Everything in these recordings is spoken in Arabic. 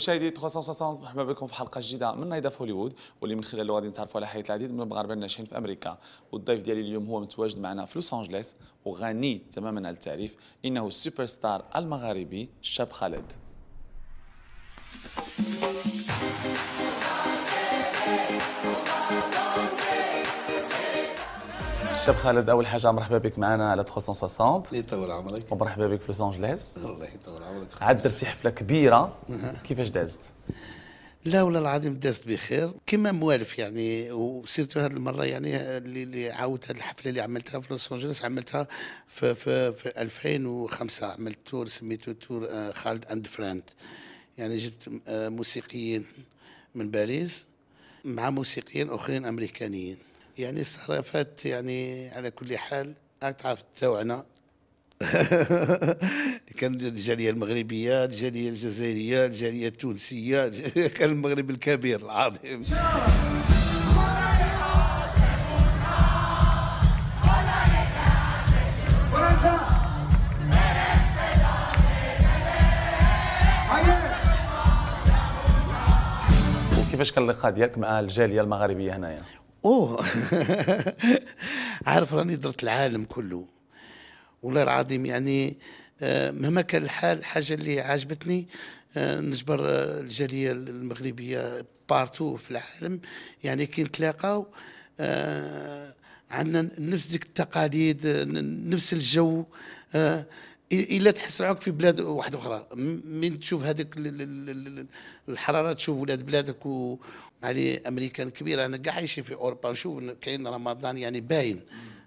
مشاهدي 360 مرحبا بكم في حلقه جديده من نايضه فوليوود هوليوود واللي من خلاله غادي نتعرفوا على حياه العديد من المغاربه الناشئين في امريكا والضيف ديالي اليوم هو متواجد معنا في لوس انجلوس وغني تماما على التعريف انه السوبر ستار المغاربي شاب خالد شاب خالد اول حاجه مرحبا بك معنا على 360 الله يطول عمرك ومرحبا بك في لوس انجلوس الله يطول عمرك عاد درتي حفله كبيره كيفاش دازت؟ لا والله العظيم دازت بخير كما موالف يعني وسيرتو هذه المره يعني اللي عاودت هذه الحفله اللي عملتها في لوس انجلوس عملتها في, في, في 2005 عملت تور سميته تور خالد اند فريند يعني جبت آه، موسيقيين من باريس مع موسيقيين اخرين امريكانيين يعني الصرافات يعني على كل حال تعرف تاوعنا كان الجالية المغربية الجالية الجزائرية الجالية التونسية كان المغرب الكبير العظيم كيفاش كان اللقاء ديالك مع الجاليه المغربيه هنايا اوه عارف راني درت العالم كله والله العظيم يعني آه، مهما كان الحال حاجه اللي عجبتني آه، نجبر آه، الجاليه المغربيه بارتو في العالم يعني كي نتلاقاو عندنا نفس ديك التقاليد نفس الجو الا تحس روحك في بلاد واحده اخرى من تشوف هذيك الحراره تشوف ولاد بلادك و يعني امريكان كبيره انا قاعد عايش في اوروبا نشوف كاين رمضان يعني باين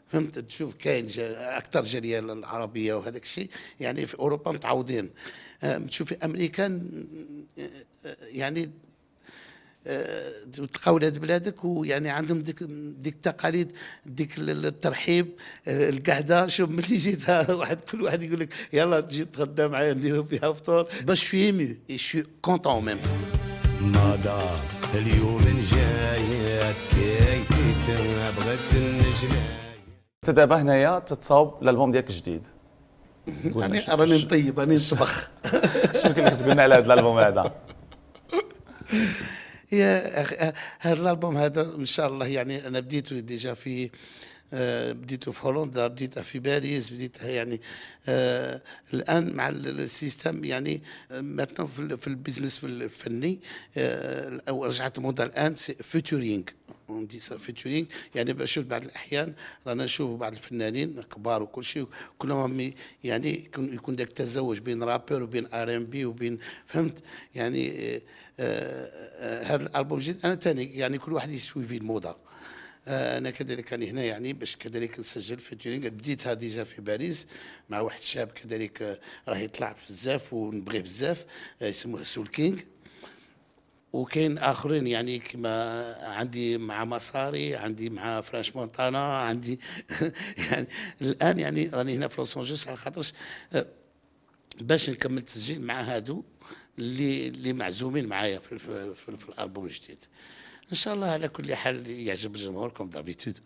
فهمت تشوف كاين اكثر جاليه العربيه وهذاك الشيء يعني في اوروبا متعودين آه، تشوف امريكان آه، آه، يعني تلقى ولاد بلادك ويعني عندهم ديك ديك التقاليد ديك الترحيب القعده شوف ملي جيت واحد كل واحد يقول لك يلا تجي تغدى معايا نديروا فيها فطور باش شوي مي شو كونتون ميم مدام اليوم جايات كي بغت النجمه انت تدابا هنايا تتصاوب للبوم ديالك الجديد يعني راني نطيب راني نطبخ شنو كنت تقولنا على هذا الالبوم هذا يا اخي هذا الالبوم هذا ان شاء الله يعني انا بديته ديجا في آه، بديت في هولندا بديتها في باريس بديتها يعني آه، الان مع السيستم يعني مثلا آه، في البيزنس الفني او رجعت موضه الان فيتورينغ فيتورينغ يعني بشوف بعض الاحيان رانا نشوف بعض الفنانين كبار وكل شيء كلهم يعني يكون يكون ذاك التزاوج بين رابر وبين ار ام بي وبين فهمت يعني هذا الالبوم جديد انا ثاني يعني كل واحد يسوي في الموضه انا كذلك كان هنا يعني باش كذلك نسجل في تيونينغ بديت ديجا في باريس مع واحد الشاب كذلك راه يطلع بزاف ونبغيه بزاف آه، يسموه سول كينغ وكاين اخرين يعني كما عندي مع مصاري عندي مع فرانش مونتانا عندي يعني الان يعني راني هنا في لوس انجلوس على خاطرش آه، باش نكمل تسجيل مع هادو اللي اللي معزومين معايا في, في, في, في الالبوم الجديد ان شاء الله على كل حال يعجب الجمهور كوم دابيتود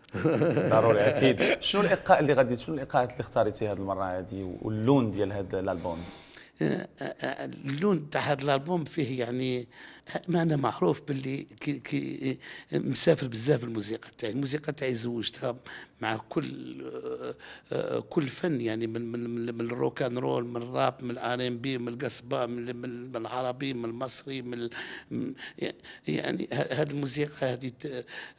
ضروري اكيد شنو الايقاع اللي غادي شنو الايقاعات اللي اختاريتي هذه المره هذه واللون ديال هذا الالبوم اللون تاع هذا الالبوم فيه يعني معنى معروف باللي كي كي مسافر بزاف الموسيقى تاعي الموسيقى تاعي زوجتها مع كل كل فن يعني من من من الروك اند رول من الراب من الار ام بي من القصبه من العربي من المصري من يعني هذه الموسيقى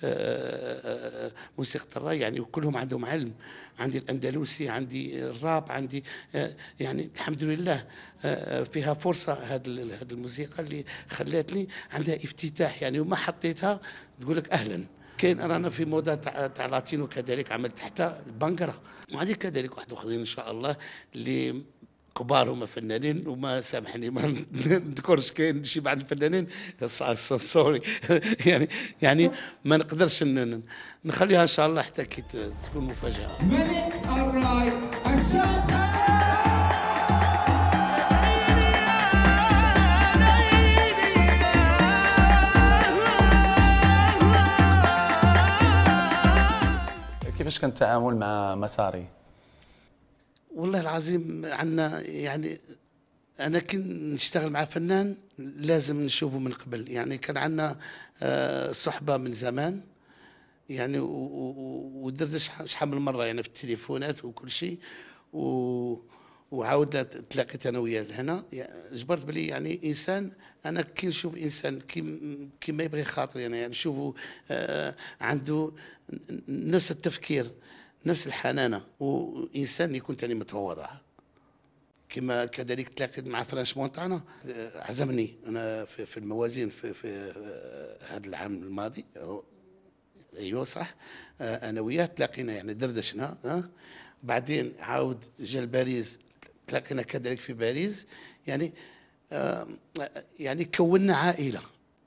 هذه موسيقى الراي يعني وكلهم عندهم علم عندي الاندلسي عندي الراب عندي يعني الحمد لله فيها فرصه هذه الموسيقى اللي خلاتني عندها افتتاح يعني وما حطيتها تقول لك اهلا كاين رانا في موضه تاع لاتينو كذلك عملت تحت البنكره وعندي كذلك واحد اخرين ان شاء الله اللي كبار هما فنانين وما سامحني ما نذكرش كاين شي بعض الفنانين سوري يعني يعني ما نقدرش نخليها ان شاء الله حتى كي تكون مفاجاه ملك الراي كيفاش كان التعامل مع مساري والله العظيم عندنا يعني انا كي نشتغل مع فنان لازم نشوفه من قبل يعني كان عندنا آه، صحبه من زمان يعني ودرت شحال من مره يعني في التليفونات وكل شيء و وعاود تلاقيت انا وياه لهنا جبرت بلي يعني انسان انا كي نشوف انسان كي كي ما يبغي خاطري انا يعني نشوفه آه عنده نفس التفكير نفس الحنانه وانسان يكون ثاني متواضع كما كذلك تلاقيت مع فرانش مونتانا آه، عزمني انا في, في الموازين في, في آه، هذا العام الماضي ايوه صح آه، انا وياه تلاقينا يعني دردشنا بعدين عاود جا لباريس تلاقينا كذلك في باريس يعني آه، يعني كونا عائله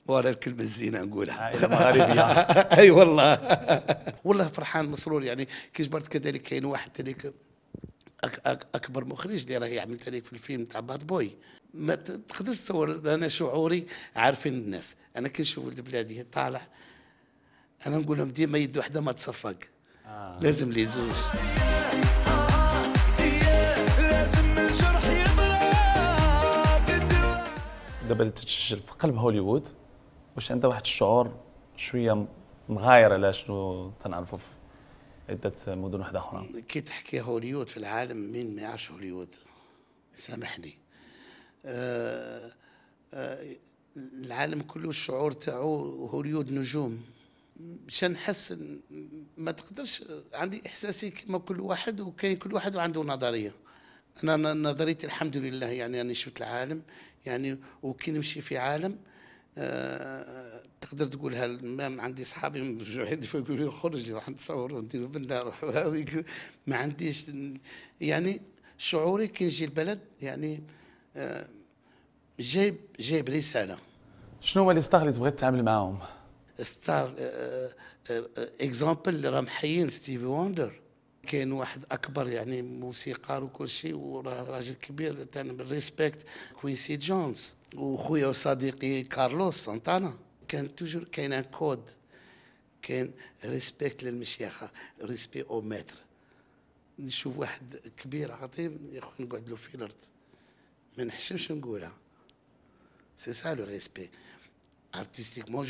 ورا الكلمة الزينة نقولها مغاربية اي والله والله فرحان مسرور يعني كي جبرت كذلك كاين واحد تلك أك أك اكبر مخرج اللي راهي يعمل تلك في الفيلم تاع باد بوي ما تقدرش تصور انا شعوري عارفين الناس انا كي نشوف ولد بلادي طالع انا نقول لهم ديما يد وحده ما تصفق آه. لازم لي زوج دابا اللي تتسجل في قلب هوليوود واش عندها واحد الشعور شويه مغاير على شنو تنعرفوا في عده مدن واحده اخرى كي تحكي هوليوود في العالم مين ما يعرفش هوليوود سامحني آآ أه، آآ أه، العالم كله الشعور تاعو هوليوود نجوم مش نحس ما تقدرش عندي احساسي كما كل واحد وكاين كل واحد وعنده نظريه انا نظريتي الحمد لله يعني انا شفت العالم يعني وكي نمشي في عالم أه تقدر تقولها ما عندي صحابي مجوعين يقولوا خرج راح نتصور ونديروا النار ما عنديش يعني شعوري كي نجي البلد يعني أه جايب جايب رساله شنو هو لي ستار اللي تبغي تتعامل معاهم؟ ستار اكزامبل آه، آه، آه، راهم حيين ستيفي وندر كاين واحد اكبر يعني موسيقار وكل شيء راجل كبير تاعنا بالريسبكت كوينسي جونز وخويا وصديقي كارلوس سانتانا كان توجور كاين ان كود كاين ريسبكت للمشيخه ريسبي او متر نشوف واحد كبير عظيم يا خويا نقعد له في الارض ما نحشمش نقولها سي سا لو ريسبي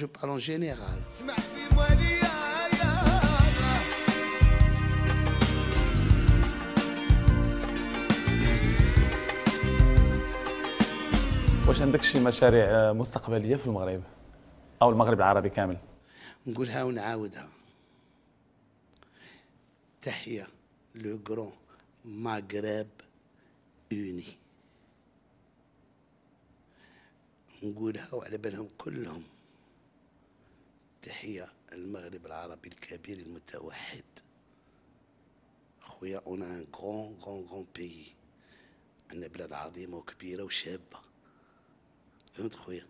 بارون جينيرال سمعت في général واش عندك شي مشاريع آه، مستقبليه في المغرب او المغرب العربي كامل نقولها ونعاودها تحيه لو غرون مغرب اوني نقولها وعلى بالهم كلهم تحيه المغرب العربي الكبير المتوحد خويا اون ان غون غون غون بيي عندنا بلاد عظيمه وكبيره وشابه فهمت خويا يا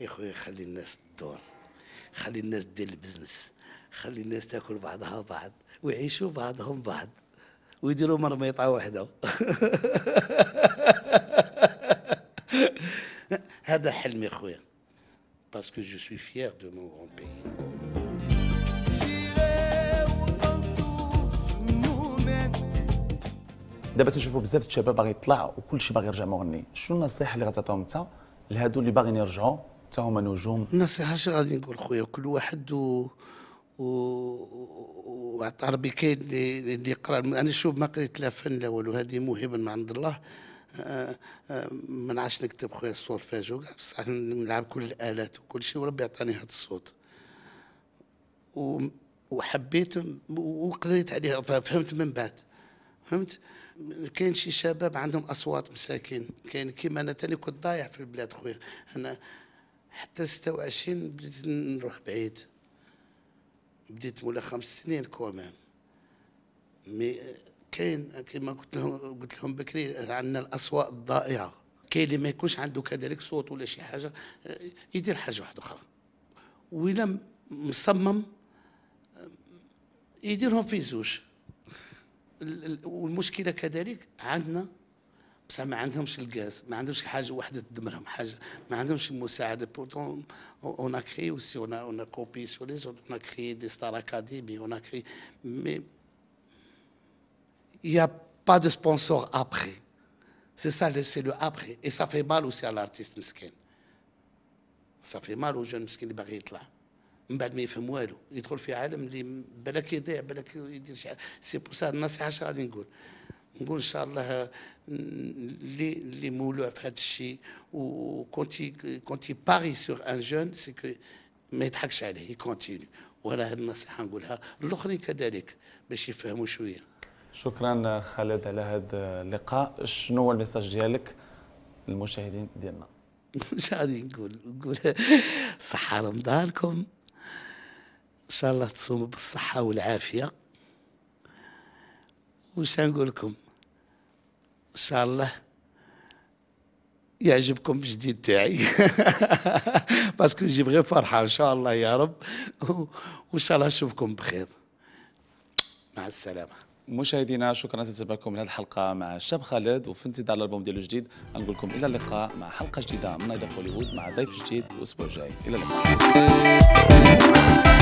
إيه خويا خلي الناس تدور خلي الناس دير البزنس خلي الناس تاكل بعضها بعض ويعيشوا بعضهم بعض ويديروا مرميطه واحده هذا حلمي خويا باسكو جو سوي فيير دو مون غون بيي دابا تنشوفوا بزاف الشباب باغي يطلع وكلشي باغي يرجع مغني شنو النصيحه اللي غتعطيهم انت لهذو اللي باغيين يرجعوا حتى هما نجوم النصيحه اش غادي نقول خويا كل واحد و و وعطى كاين اللي يقرا انا شوف ما قريت لا فن لا والو هذه موهبه من عند الله آه، آه، ما نعرفش نكتب خويا الصور وكاع بصح نلعب كل الالات وكل شيء وربي عطاني هذا الصوت وحبيت وقريت عليها فهمت من بعد فهمت كاين شي شباب عندهم اصوات مساكين كاين كيما انا تاني كنت ضايع في البلاد خويا انا حتى 26 بديت نروح بعيد بديت مولا خمس سنين كومان مي كاين كيما قلت لهم قلت لهم بكري عندنا الاصوات الضائعه كاين اللي ما يكونش عنده كذلك صوت ولا شي حاجه يدير حاجه واحده اخرى ولا مصمم يديرهم في زوج والمشكله كذلك عندنا بصح ما عندهمش الغاز ما عندهمش حاجه واحده تدمرهم حاجه ما عندهمش المساعده بورتون اون ا كري اوسي اون اون كوبي سو لي اون ا كري دي ستار اكاديمي اون ا كري مي يا با دو سبونسور ابري سي سا سي لو ابري اي سا في مال اوسي على الارتيست مسكين سا في مال او جون مسكين اللي باغي يطلع من بعد ما يفهم والو يدخل في عالم اللي بلاك يضيع بلاك يدير شي سي بو سا النصيحه اش غادي نقول نقول ان شاء الله اللي اللي مولوع في هذا الشيء وكونتي كونتي باري سور ان جون سي كو ما يضحكش عليه يكونتيني وانا هذه النصيحه نقولها الاخرين كذلك باش يفهموا شويه شكرا خالد على هذا اللقاء شنو هو الميساج ديالك للمشاهدين ديالنا شنو غادي نقول نقول صحه رمضانكم ان شاء الله تصوموا بالصحه والعافيه وش نقول لكم ان شاء الله يعجبكم الجديد تاعي باسكو نجيب غير فرحه ان شاء الله يا رب وان شاء الله نشوفكم بخير مع السلامه مشاهدينا شكرا لتتابعكم هذه الحلقه مع الشاب خالد وفي انتظار الالبوم ديالو الجديد نقول لكم الى اللقاء مع حلقه جديده من نايضه هوليوود مع ضيف جديد الاسبوع الجاي الى اللقاء